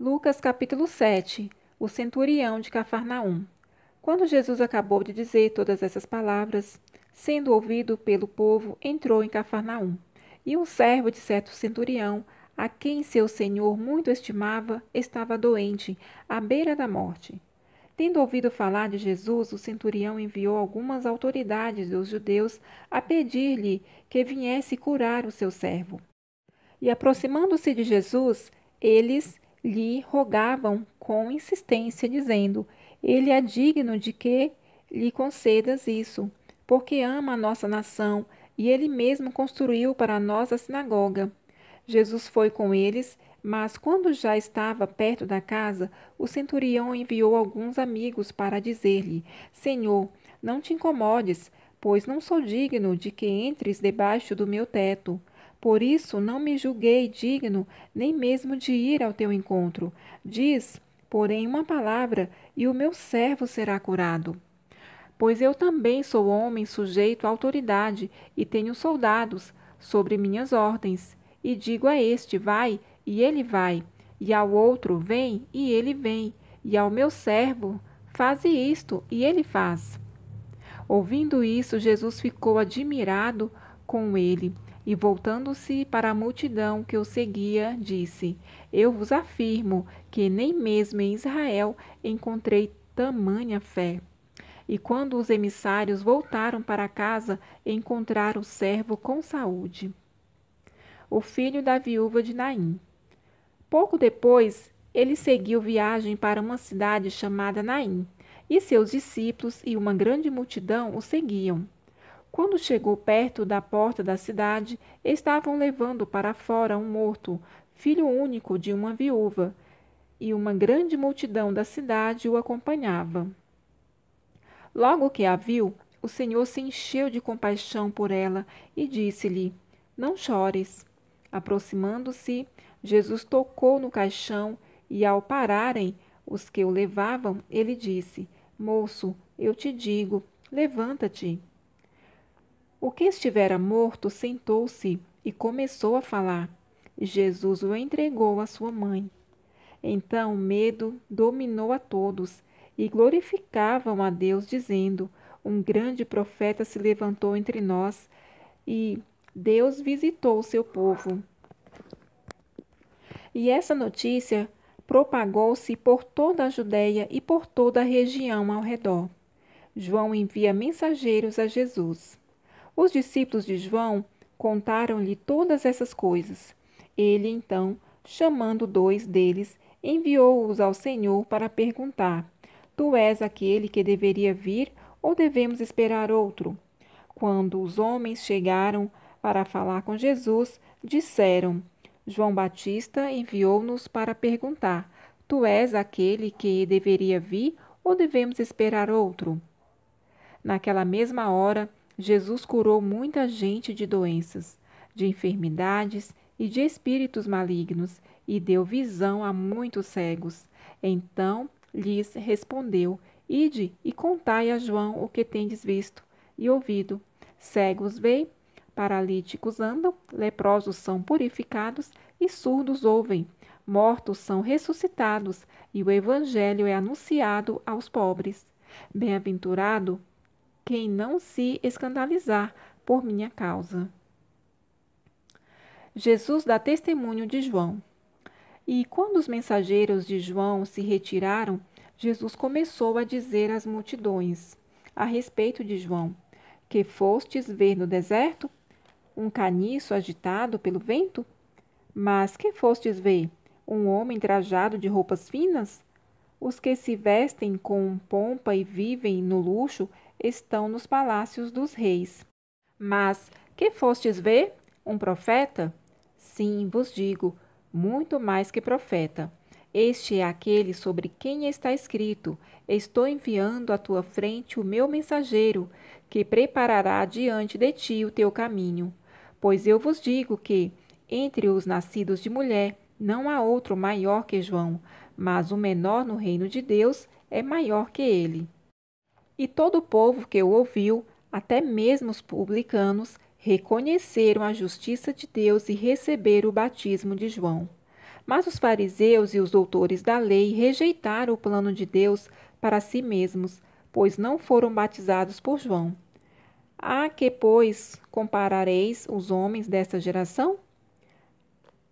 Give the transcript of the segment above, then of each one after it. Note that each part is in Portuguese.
Lucas capítulo 7 O centurião de Cafarnaum. Quando Jesus acabou de dizer todas essas palavras, sendo ouvido pelo povo, entrou em Cafarnaum. E um servo de certo centurião, a quem seu senhor muito estimava, estava doente, à beira da morte. Tendo ouvido falar de Jesus, o centurião enviou algumas autoridades dos judeus a pedir-lhe que viesse curar o seu servo. E aproximando-se de Jesus, eles lhe rogavam com insistência, dizendo: Ele é digno de que lhe concedas isso, porque ama a nossa nação e ele mesmo construiu para nós a sinagoga. Jesus foi com eles, mas quando já estava perto da casa, o centurião enviou alguns amigos para dizer-lhe: Senhor, não te incomodes, pois não sou digno de que entres debaixo do meu teto. Por isso não me julguei digno nem mesmo de ir ao teu encontro. Diz, porém, uma palavra, e o meu servo será curado. Pois eu também sou homem sujeito à autoridade, e tenho soldados sobre minhas ordens. E digo a este: vai, e ele vai, e ao outro: vem, e ele vem, e ao meu servo: faze isto, e ele faz. Ouvindo isso, Jesus ficou admirado com ele e voltando-se para a multidão que o seguia, disse: Eu vos afirmo que nem mesmo em Israel encontrei tamanha fé. E quando os emissários voltaram para casa, encontraram o servo com saúde. O filho da viúva de Naim. Pouco depois, ele seguiu viagem para uma cidade chamada Naim, e seus discípulos e uma grande multidão o seguiam. Quando chegou perto da porta da cidade, estavam levando para fora um morto, filho único de uma viúva, e uma grande multidão da cidade o acompanhava. Logo que a viu, o Senhor se encheu de compaixão por ela e disse-lhe: Não chores. Aproximando-se, Jesus tocou no caixão e, ao pararem os que o levavam, ele disse: Moço, eu te digo, levanta-te. O que estivera morto sentou-se e começou a falar. Jesus o entregou à sua mãe. Então o medo dominou a todos e glorificavam a Deus, dizendo: Um grande profeta se levantou entre nós e Deus visitou o seu povo. E essa notícia propagou-se por toda a Judéia e por toda a região ao redor. João envia mensageiros a Jesus. Os discípulos de João contaram-lhe todas essas coisas. Ele, então, chamando dois deles, enviou-os ao Senhor para perguntar: Tu és aquele que deveria vir ou devemos esperar outro? Quando os homens chegaram para falar com Jesus, disseram: João Batista enviou-nos para perguntar: Tu és aquele que deveria vir ou devemos esperar outro? Naquela mesma hora, Jesus curou muita gente de doenças, de enfermidades e de espíritos malignos, e deu visão a muitos cegos. Então lhes respondeu: Ide e contai a João o que tendes visto e ouvido. Cegos veem, paralíticos andam, leprosos são purificados e surdos ouvem. Mortos são ressuscitados e o evangelho é anunciado aos pobres. Bem-aventurado quem não se escandalizar por minha causa. Jesus dá testemunho de João. E quando os mensageiros de João se retiraram, Jesus começou a dizer às multidões a respeito de João: Que fostes ver no deserto? Um caniço agitado pelo vento? Mas que fostes ver? Um homem trajado de roupas finas? Os que se vestem com pompa e vivem no luxo estão nos palácios dos reis. Mas que fostes ver? Um profeta? Sim, vos digo, muito mais que profeta. Este é aquele sobre quem está escrito: Estou enviando à tua frente o meu mensageiro, que preparará diante de ti o teu caminho. Pois eu vos digo que, entre os nascidos de mulher, não há outro maior que João, mas o menor no reino de Deus é maior que ele. E todo o povo que o ouviu, até mesmo os publicanos, reconheceram a justiça de Deus e receberam o batismo de João. Mas os fariseus e os doutores da lei rejeitaram o plano de Deus para si mesmos, pois não foram batizados por João. A que, pois, comparareis os homens desta geração?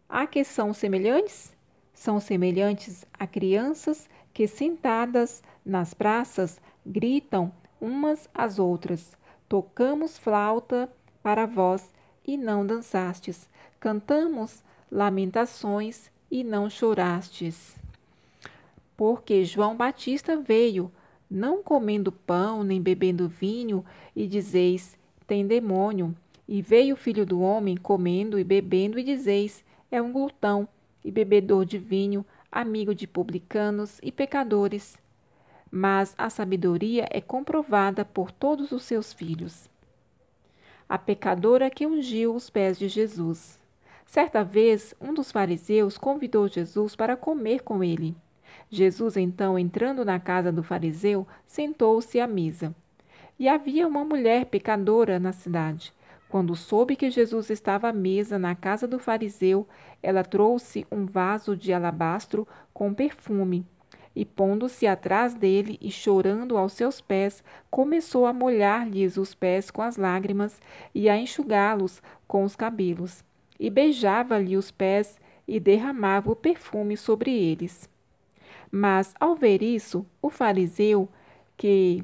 A que são semelhantes? São semelhantes a crianças que, sentadas nas praças, gritam umas às outras: Tocamos flauta para vós e não dançastes, cantamos lamentações e não chorastes. Porque João Batista veio, não comendo pão nem bebendo vinho, e dizeis: Tem demônio. E veio o filho do homem comendo e bebendo, e dizeis: É um glutão e bebedor de vinho, amigo de publicanos e pecadores mas a sabedoria é comprovada por todos os seus filhos. A pecadora que ungiu os pés de Jesus. Certa vez, um dos fariseus convidou Jesus para comer com ele. Jesus, então, entrando na casa do fariseu, sentou-se à mesa. E havia uma mulher pecadora na cidade. Quando soube que Jesus estava à mesa na casa do fariseu, ela trouxe um vaso de alabastro com perfume e pondo-se atrás dele e chorando aos seus pés, começou a molhar-lhes os pés com as lágrimas e a enxugá-los com os cabelos, e beijava-lhe os pés e derramava o perfume sobre eles. Mas, ao ver isso, o fariseu, que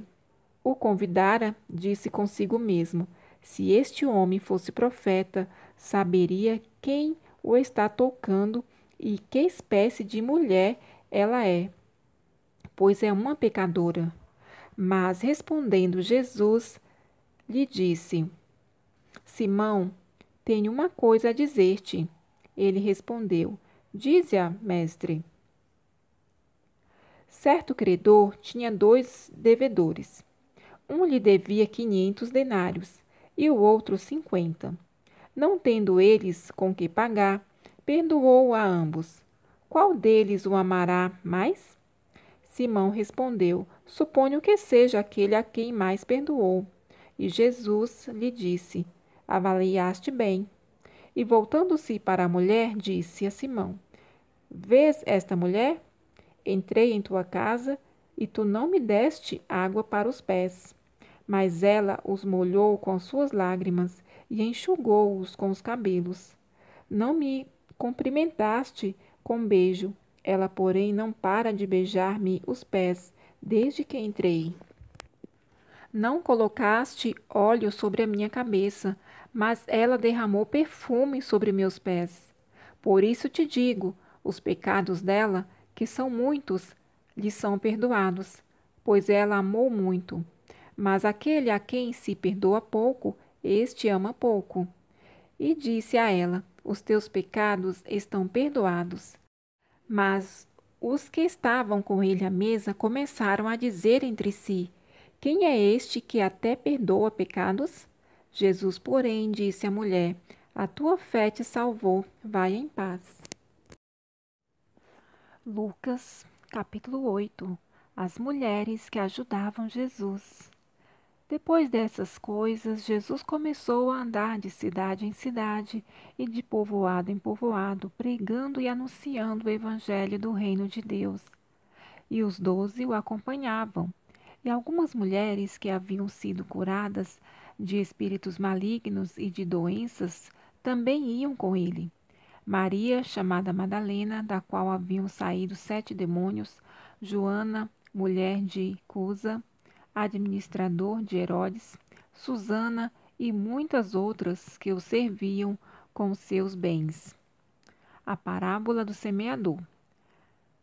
o convidara, disse consigo mesmo: Se este homem fosse profeta, saberia quem o está tocando e que espécie de mulher ela é pois é uma pecadora. Mas respondendo Jesus, lhe disse: Simão, tenho uma coisa a dizer-te. Ele respondeu: Dize-a, mestre. Certo credor tinha dois devedores. Um lhe devia quinhentos denários e o outro cinquenta. Não tendo eles com que pagar, perdoou a ambos. Qual deles o amará mais? Simão respondeu: Suponho que seja aquele a quem mais perdoou. E Jesus lhe disse: Avaliaste bem. E voltando-se para a mulher, disse a Simão: Vês esta mulher? Entrei em tua casa e tu não me deste água para os pés. Mas ela os molhou com suas lágrimas e enxugou-os com os cabelos. Não me cumprimentaste com beijo, ela, porém, não para de beijar-me os pés desde que entrei. Não colocaste óleo sobre a minha cabeça, mas ela derramou perfume sobre meus pés. Por isso te digo: os pecados dela, que são muitos, lhe são perdoados, pois ela amou muito. Mas aquele a quem se perdoa pouco, este ama pouco. E disse a ela: Os teus pecados estão perdoados. Mas os que estavam com ele à mesa começaram a dizer entre si: Quem é este que até perdoa pecados? Jesus, porém, disse à mulher: A tua fé te salvou, vai em paz. Lucas, capítulo 8 As mulheres que ajudavam Jesus. Depois dessas coisas, Jesus começou a andar de cidade em cidade e de povoado em povoado, pregando e anunciando o evangelho do reino de Deus. E os doze o acompanhavam. E algumas mulheres que haviam sido curadas de espíritos malignos e de doenças também iam com ele. Maria, chamada Madalena, da qual haviam saído sete demônios, Joana, mulher de Cusa, administrador de Herodes, Susana e muitas outras que o serviam com seus bens. A parábola do semeador.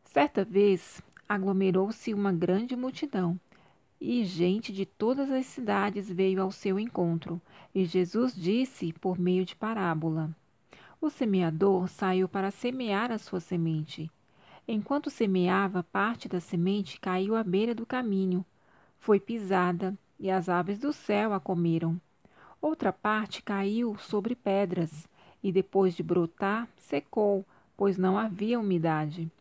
Certa vez aglomerou-se uma grande multidão, e gente de todas as cidades veio ao seu encontro, e Jesus disse por meio de parábola: O semeador saiu para semear a sua semente. Enquanto semeava, parte da semente caiu à beira do caminho, foi pisada, e as aves do céu a comeram. Outra parte caiu sobre pedras, e depois de brotar, secou, pois não havia umidade.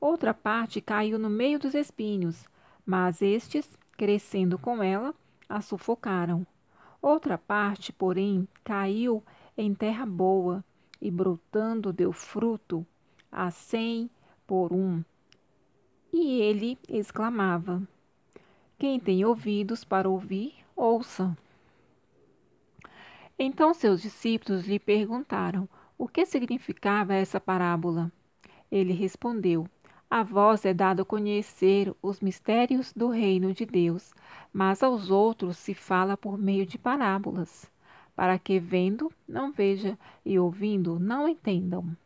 Outra parte caiu no meio dos espinhos, mas estes, crescendo com ela, a sufocaram. Outra parte, porém, caiu em terra boa, e brotando deu fruto, a cem por um. E ele exclamava: quem tem ouvidos para ouvir, ouça. Então seus discípulos lhe perguntaram o que significava essa parábola. Ele respondeu: A voz é dado conhecer os mistérios do reino de Deus, mas aos outros se fala por meio de parábolas, para que vendo não veja e ouvindo não entendam.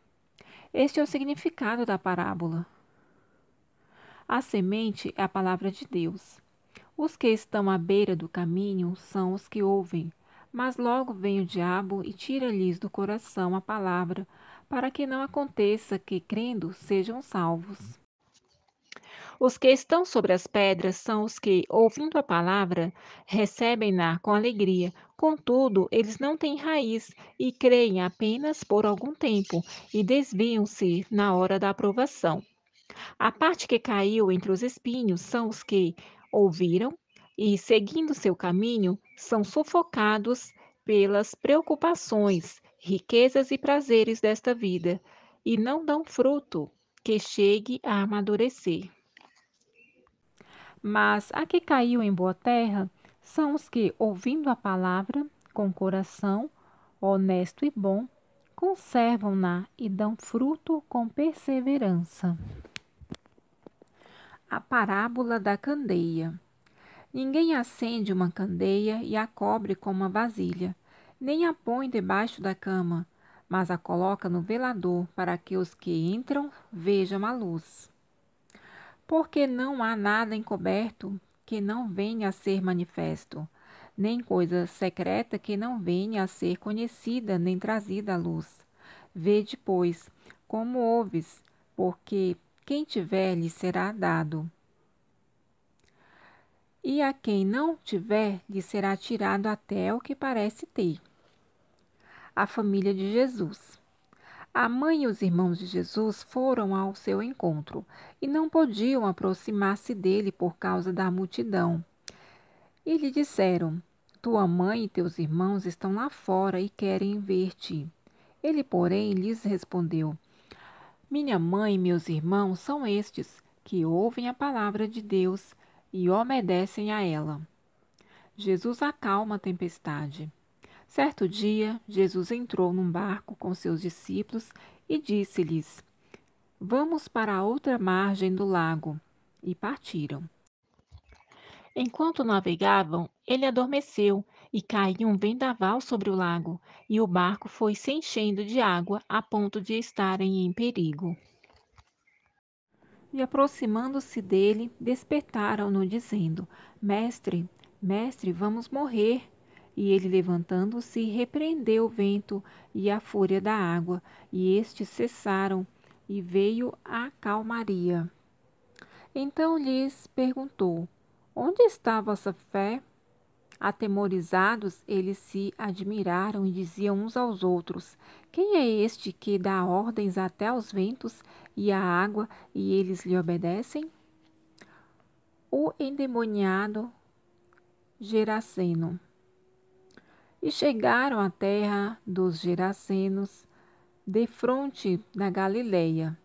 Este é o significado da parábola. A semente é a palavra de Deus. Os que estão à beira do caminho são os que ouvem, mas logo vem o diabo e tira-lhes do coração a palavra, para que não aconteça que, crendo, sejam salvos. Os que estão sobre as pedras são os que, ouvindo a palavra, recebem-na com alegria. Contudo, eles não têm raiz e creem apenas por algum tempo e desviam-se na hora da aprovação. A parte que caiu entre os espinhos são os que, ouviram e, seguindo seu caminho, são sufocados pelas preocupações, riquezas e prazeres desta vida, e não dão fruto que chegue a amadurecer. Mas a que caiu em boa terra são os que, ouvindo a palavra, com coração honesto e bom, conservam-na e dão fruto com perseverança a parábola da candeia. Ninguém acende uma candeia e a cobre com uma vasilha, nem a põe debaixo da cama, mas a coloca no velador para que os que entram vejam a luz. Porque não há nada encoberto que não venha a ser manifesto, nem coisa secreta que não venha a ser conhecida nem trazida à luz. Vede, pois, como ouves, porque quem tiver lhe será dado. E a quem não tiver lhe será tirado até o que parece ter. A família de Jesus. A mãe e os irmãos de Jesus foram ao seu encontro e não podiam aproximar-se dele por causa da multidão. E lhe disseram: Tua mãe e teus irmãos estão lá fora e querem ver-te. Ele, porém, lhes respondeu: minha mãe e meus irmãos são estes, que ouvem a palavra de Deus e obedecem a ela. Jesus acalma a tempestade. Certo dia, Jesus entrou num barco com seus discípulos e disse-lhes: Vamos para a outra margem do lago. E partiram. Enquanto navegavam, ele adormeceu e caiu um vendaval sobre o lago, e o barco foi se enchendo de água a ponto de estarem em perigo. E aproximando-se dele, despertaram-no, dizendo: Mestre, mestre, vamos morrer. E ele, levantando-se, repreendeu o vento e a fúria da água, e estes cessaram, e veio a calmaria. Então lhes perguntou: Onde está vossa fé? Atemorizados, eles se admiraram e diziam uns aos outros: Quem é este que dá ordens até aos ventos e à água e eles lhe obedecem? O endemoniado Geraceno. E chegaram à terra dos Geracenos, fronte da Galileia.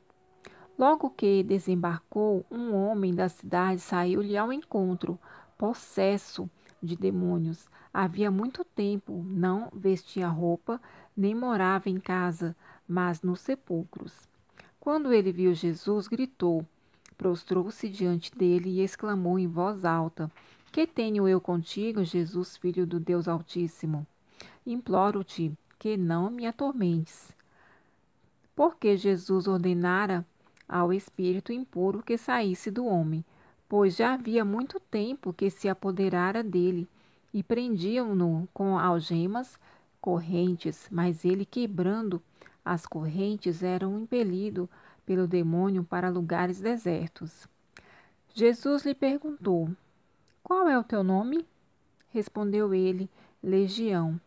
Logo que desembarcou, um homem da cidade saiu-lhe ao encontro, possesso de demônios. Havia muito tempo não vestia roupa, nem morava em casa, mas nos sepulcros. Quando ele viu Jesus, gritou, prostrou-se diante dele e exclamou em voz alta: Que tenho eu contigo, Jesus, filho do Deus Altíssimo? Imploro-te que não me atormentes. Porque Jesus ordenara ao espírito impuro que saísse do homem pois já havia muito tempo que se apoderara dele e prendiam-no com algemas, correntes, mas ele quebrando as correntes era impelido pelo demônio para lugares desertos. Jesus lhe perguntou: Qual é o teu nome? Respondeu ele: Legião,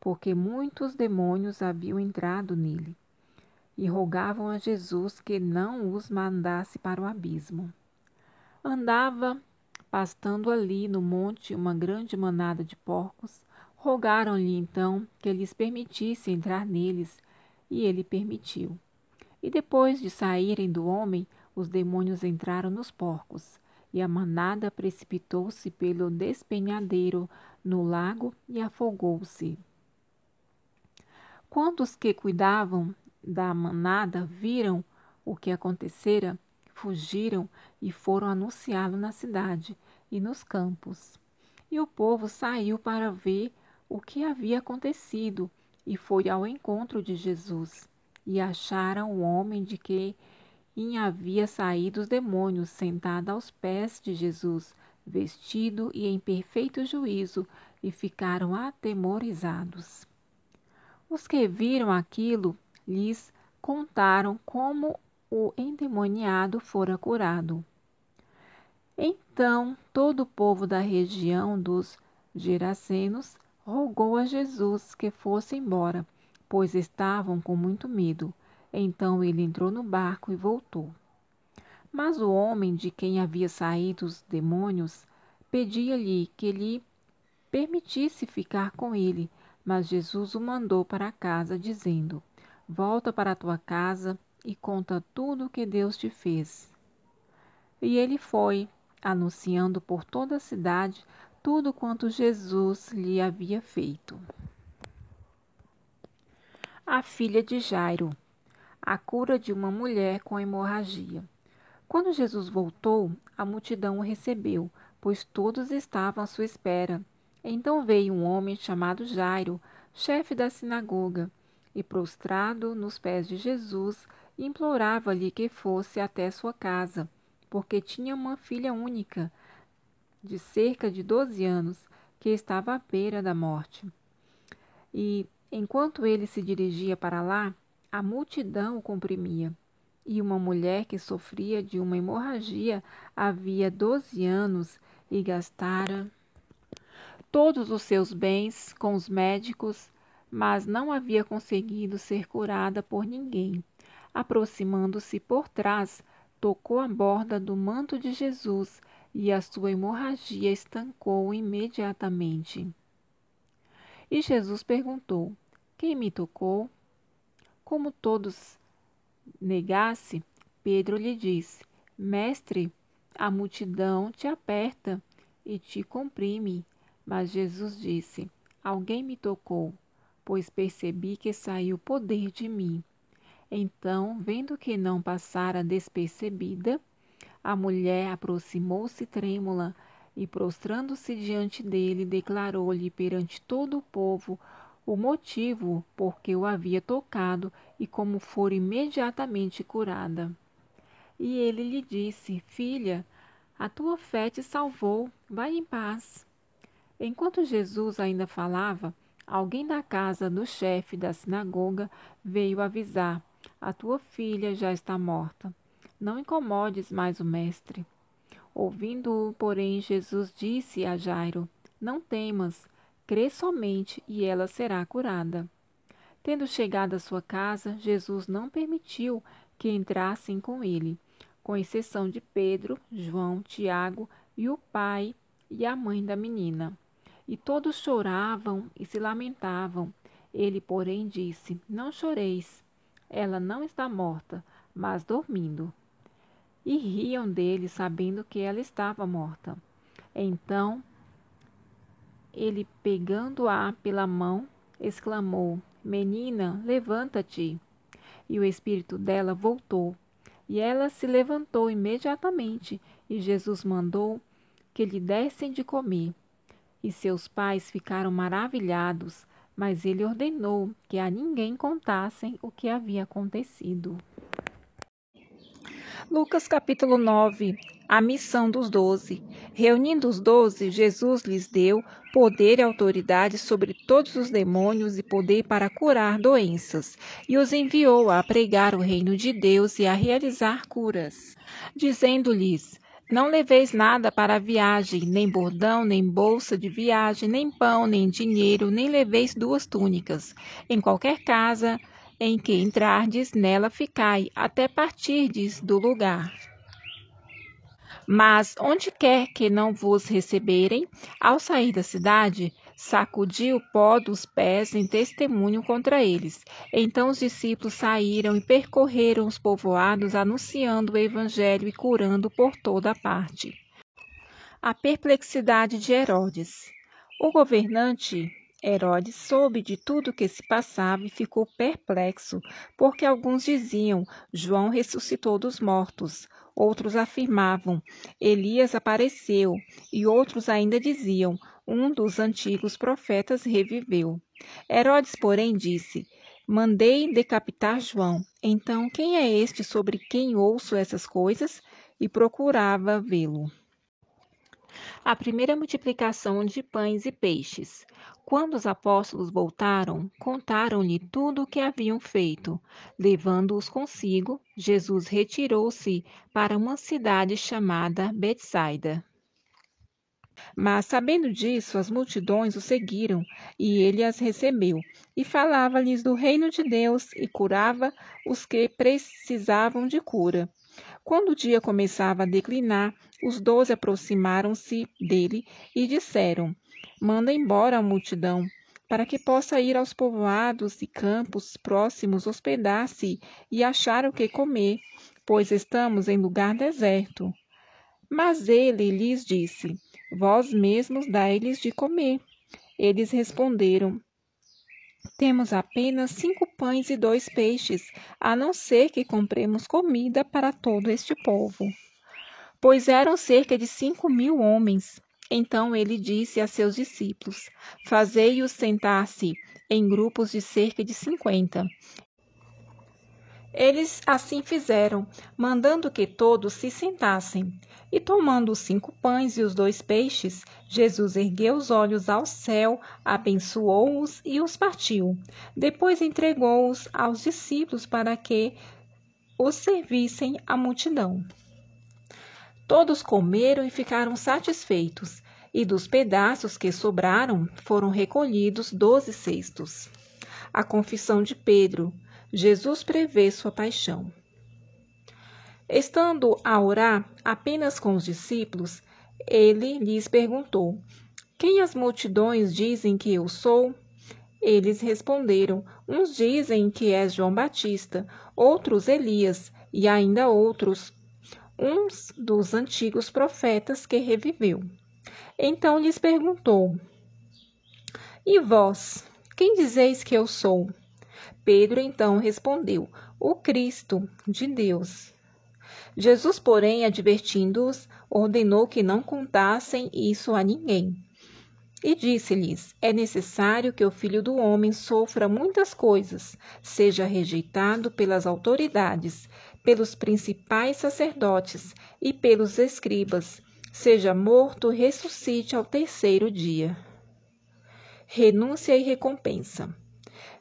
porque muitos demônios haviam entrado nele. E rogavam a Jesus que não os mandasse para o abismo. Andava pastando ali no monte uma grande manada de porcos. Rogaram-lhe então que lhes permitisse entrar neles, e ele permitiu. E depois de saírem do homem, os demônios entraram nos porcos, e a manada precipitou-se pelo despenhadeiro no lago e afogou-se. Quando os que cuidavam da manada viram o que acontecera, fugiram e foram anunciá-lo na cidade e nos campos. E o povo saiu para ver o que havia acontecido e foi ao encontro de Jesus. E acharam o homem de quem em havia saído os demônios, sentado aos pés de Jesus, vestido e em perfeito juízo, e ficaram atemorizados. Os que viram aquilo lhes contaram como o endemoniado fora curado. Então todo o povo da região dos Gerasenos rogou a Jesus que fosse embora, pois estavam com muito medo. Então ele entrou no barco e voltou. Mas o homem de quem havia saído os demônios pedia-lhe que lhe permitisse ficar com ele, mas Jesus o mandou para casa, dizendo: Volta para a tua casa e conta tudo o que Deus te fez. E ele foi, anunciando por toda a cidade tudo quanto Jesus lhe havia feito. A filha de Jairo, a cura de uma mulher com hemorragia. Quando Jesus voltou, a multidão o recebeu, pois todos estavam à sua espera. Então veio um homem chamado Jairo, chefe da sinagoga, e prostrado nos pés de Jesus, implorava-lhe que fosse até sua casa, porque tinha uma filha única, de cerca de doze anos, que estava à beira da morte. E, enquanto ele se dirigia para lá, a multidão o comprimia. E uma mulher que sofria de uma hemorragia havia doze anos e gastara todos os seus bens com os médicos, mas não havia conseguido ser curada por ninguém aproximando-se por trás, tocou a borda do manto de Jesus e a sua hemorragia estancou imediatamente. E Jesus perguntou: Quem me tocou? Como todos negasse, Pedro lhe disse: Mestre, a multidão te aperta e te comprime. Mas Jesus disse: Alguém me tocou, pois percebi que saiu poder de mim. Então, vendo que não passara despercebida, a mulher aproximou-se trêmula e, prostrando-se diante dele, declarou-lhe perante todo o povo o motivo por que o havia tocado e como fora imediatamente curada. E ele lhe disse: Filha, a tua fé te salvou, vai em paz. Enquanto Jesus ainda falava, alguém da casa do chefe da sinagoga veio avisar a tua filha já está morta. Não incomodes mais o mestre. Ouvindo-o, porém, Jesus disse a Jairo: Não temas, crê somente e ela será curada. Tendo chegado à sua casa, Jesus não permitiu que entrassem com ele, com exceção de Pedro, João, Tiago e o pai e a mãe da menina. E todos choravam e se lamentavam. Ele, porém, disse: Não choreis. Ela não está morta, mas dormindo. E riam dele, sabendo que ela estava morta. Então, ele, pegando-a pela mão, exclamou: Menina, levanta-te. E o espírito dela voltou. E ela se levantou imediatamente, e Jesus mandou que lhe dessem de comer. E seus pais ficaram maravilhados mas ele ordenou que a ninguém contassem o que havia acontecido. Lucas capítulo 9 A missão dos doze. Reunindo os doze, Jesus lhes deu poder e autoridade sobre todos os demônios e poder para curar doenças, e os enviou a pregar o reino de Deus e a realizar curas, dizendo-lhes: não leveis nada para a viagem, nem bordão, nem bolsa de viagem, nem pão, nem dinheiro, nem leveis duas túnicas. Em qualquer casa em que entrardes, nela ficai, até partirdes do lugar. Mas onde quer que não vos receberem, ao sair da cidade, sacudiu o pó dos pés em testemunho contra eles. Então os discípulos saíram e percorreram os povoados, anunciando o evangelho e curando por toda parte. A perplexidade de Herodes. O governante Herodes soube de tudo o que se passava e ficou perplexo, porque alguns diziam: João ressuscitou dos mortos, Outros afirmavam: Elias apareceu, e outros ainda diziam: um dos antigos profetas reviveu. Herodes, porém, disse: Mandei decapitar João. Então, quem é este sobre quem ouço essas coisas? E procurava vê-lo. A primeira multiplicação de pães e peixes. Quando os apóstolos voltaram, contaram-lhe tudo o que haviam feito. Levando-os consigo, Jesus retirou-se para uma cidade chamada Betsaida. Mas, sabendo disso, as multidões o seguiram, e ele as recebeu, e falava-lhes do reino de Deus, e curava os que precisavam de cura. Quando o dia começava a declinar, os doze aproximaram-se dele e disseram: manda embora a multidão, para que possa ir aos povoados e campos próximos hospedar-se e achar o que comer, pois estamos em lugar deserto. Mas ele lhes disse: Vós mesmos dai-lhes de comer. Eles responderam: Temos apenas cinco pães e dois peixes, a não ser que compremos comida para todo este povo. Pois eram cerca de cinco mil homens. Então ele disse a seus discípulos: Fazei-os sentar-se em grupos de cerca de cinquenta. Eles assim fizeram, mandando que todos se sentassem. E tomando os cinco pães e os dois peixes, Jesus ergueu os olhos ao céu, abençoou-os e os partiu. Depois entregou-os aos discípulos para que os servissem à multidão. Todos comeram e ficaram satisfeitos, e dos pedaços que sobraram foram recolhidos doze cestos. A confissão de Pedro. Jesus prevê sua paixão. Estando a orar apenas com os discípulos, ele lhes perguntou: Quem as multidões dizem que eu sou? Eles responderam: Uns dizem que és João Batista, outros Elias, e ainda outros um dos antigos profetas que reviveu. Então lhes perguntou: E vós, quem dizeis que eu sou? Pedro então respondeu: O Cristo de Deus. Jesus, porém, advertindo-os, ordenou que não contassem isso a ninguém. E disse-lhes: É necessário que o filho do homem sofra muitas coisas, seja rejeitado pelas autoridades, pelos principais sacerdotes e pelos escribas, seja morto, ressuscite ao terceiro dia. Renúncia e recompensa.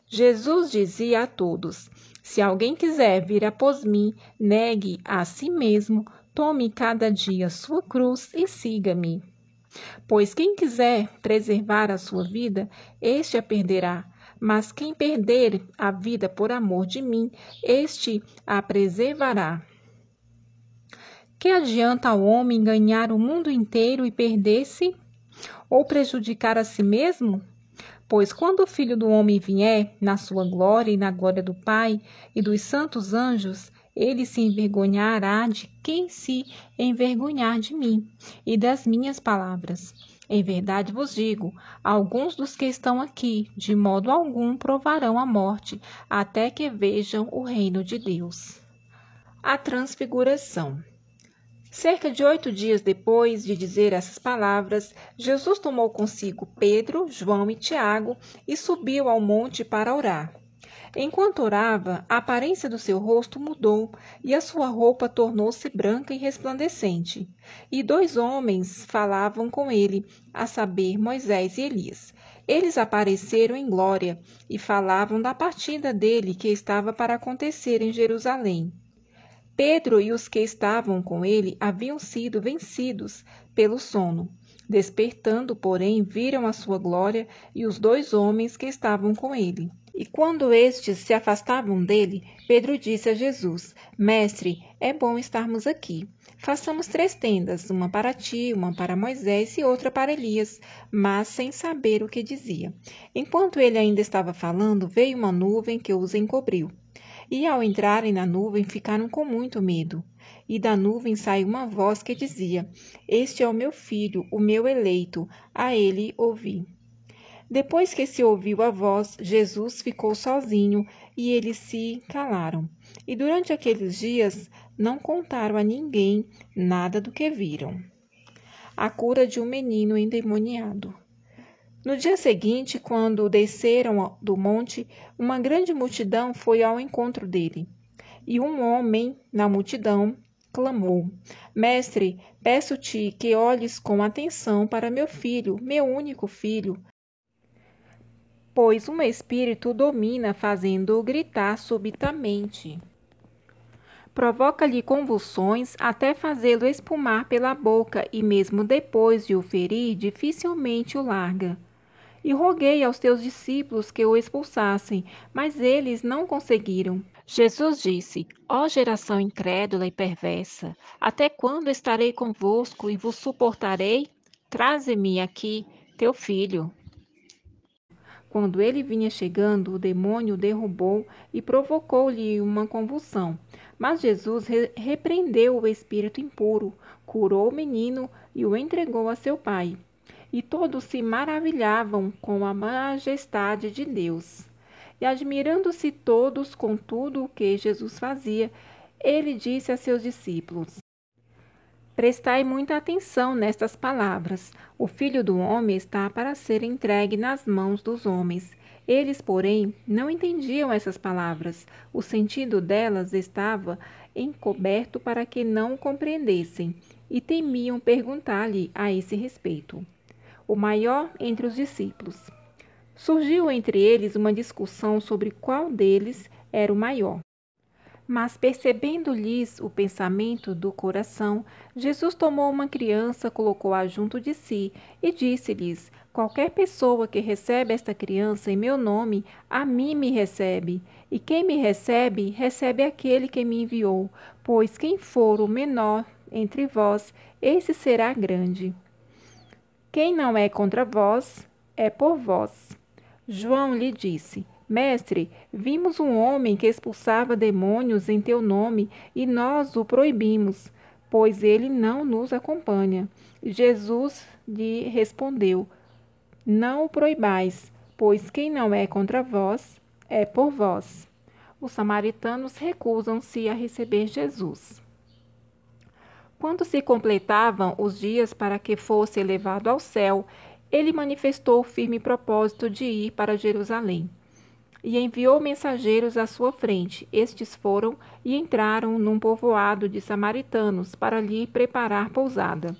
Jesus dizia a todos: Se alguém quiser vir após mim, negue a si mesmo, tome cada dia sua cruz e siga-me. Pois quem quiser preservar a sua vida, este a perderá mas quem perder a vida por amor de mim, este a preservará. Que adianta ao homem ganhar o mundo inteiro e perder-se? Ou prejudicar a si mesmo? Pois quando o Filho do Homem vier, na sua glória e na glória do Pai e dos santos anjos, ele se envergonhará de quem se envergonhar de mim e das minhas palavras. Em verdade vos digo: alguns dos que estão aqui, de modo algum, provarão a morte, até que vejam o reino de Deus. A Transfiguração. Cerca de oito dias depois de dizer essas palavras, Jesus tomou consigo Pedro, João e Tiago e subiu ao monte para orar. Enquanto orava, a aparência do seu rosto mudou e a sua roupa tornou-se branca e resplandecente. E dois homens falavam com ele, a saber, Moisés e Elias. Eles apareceram em glória e falavam da partida dele que estava para acontecer em Jerusalém. Pedro e os que estavam com ele haviam sido vencidos pelo sono. Despertando, porém, viram a sua glória e os dois homens que estavam com ele. E quando estes se afastavam dele, Pedro disse a Jesus: Mestre, é bom estarmos aqui. Façamos três tendas, uma para ti, uma para Moisés e outra para Elias, mas sem saber o que dizia. Enquanto ele ainda estava falando, veio uma nuvem que os encobriu. E ao entrarem na nuvem, ficaram com muito medo. E da nuvem saiu uma voz que dizia: Este é o meu filho, o meu eleito, a ele ouvi. Depois que se ouviu a voz, Jesus ficou sozinho e eles se calaram. E durante aqueles dias não contaram a ninguém nada do que viram. A cura de um menino endemoniado. No dia seguinte, quando desceram do monte, uma grande multidão foi ao encontro dele. E um homem na multidão clamou: Mestre, peço-te que olhes com atenção para meu filho, meu único filho, pois um espírito domina fazendo-o gritar subitamente. Provoca-lhe convulsões até fazê-lo espumar pela boca e mesmo depois de o ferir dificilmente o larga. E roguei aos teus discípulos que o expulsassem, mas eles não conseguiram. Jesus disse: Ó geração incrédula e perversa, até quando estarei convosco e vos suportarei? Traze-me aqui teu filho. Quando ele vinha chegando, o demônio o derrubou e provocou-lhe uma convulsão. Mas Jesus re repreendeu o espírito impuro, curou o menino e o entregou a seu pai. E todos se maravilhavam com a majestade de Deus. E admirando-se todos com tudo o que Jesus fazia, ele disse a seus discípulos: Prestai muita atenção nestas palavras. O filho do homem está para ser entregue nas mãos dos homens. Eles, porém, não entendiam essas palavras. O sentido delas estava encoberto para que não compreendessem e temiam perguntar-lhe a esse respeito. O maior entre os discípulos. Surgiu entre eles uma discussão sobre qual deles era o maior. Mas percebendo-lhes o pensamento do coração, Jesus tomou uma criança, colocou-a junto de si e disse-lhes: Qualquer pessoa que recebe esta criança em meu nome, a mim me recebe. E quem me recebe, recebe aquele que me enviou. Pois quem for o menor entre vós, esse será grande. Quem não é contra vós, é por vós. João lhe disse: Mestre, vimos um homem que expulsava demônios em teu nome e nós o proibimos, pois ele não nos acompanha. Jesus lhe respondeu: Não o proibais, pois quem não é contra vós é por vós. Os samaritanos recusam-se a receber Jesus. Quando se completavam os dias para que fosse elevado ao céu, ele manifestou o firme propósito de ir para Jerusalém e enviou mensageiros à sua frente. Estes foram e entraram num povoado de samaritanos para lhe preparar pousada.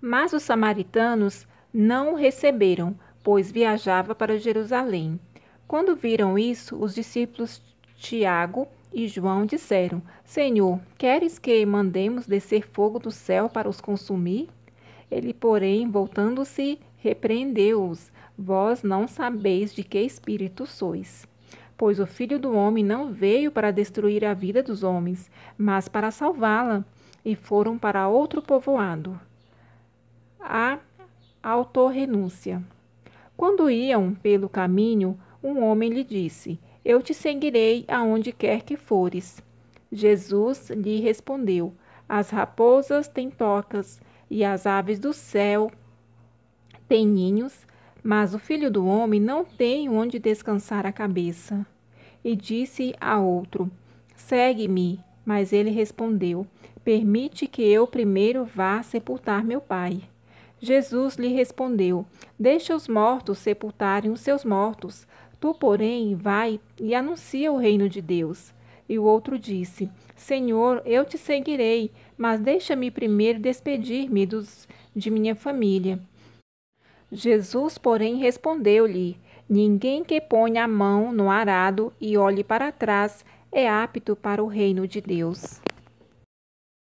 Mas os samaritanos não o receberam, pois viajava para Jerusalém. Quando viram isso, os discípulos Tiago e João disseram: Senhor, queres que mandemos descer fogo do céu para os consumir? Ele, porém, voltando-se, repreendeu-os. Vós não sabeis de que espírito sois. Pois o Filho do Homem não veio para destruir a vida dos homens, mas para salvá-la, e foram para outro povoado. A autorrenúncia. Quando iam pelo caminho, um homem lhe disse: Eu te seguirei aonde quer que fores. Jesus lhe respondeu: As raposas têm tocas e as aves do céu têm ninhos, mas o filho do homem não tem onde descansar a cabeça. E disse a outro: Segue-me. Mas ele respondeu: Permite que eu primeiro vá sepultar meu pai. Jesus lhe respondeu: Deixa os mortos sepultarem os seus mortos. Tu, porém, vai e anuncia o reino de Deus. E o outro disse: Senhor, eu te seguirei, mas deixa-me primeiro despedir-me de minha família. Jesus, porém, respondeu-lhe: Ninguém que ponha a mão no arado e olhe para trás é apto para o reino de Deus.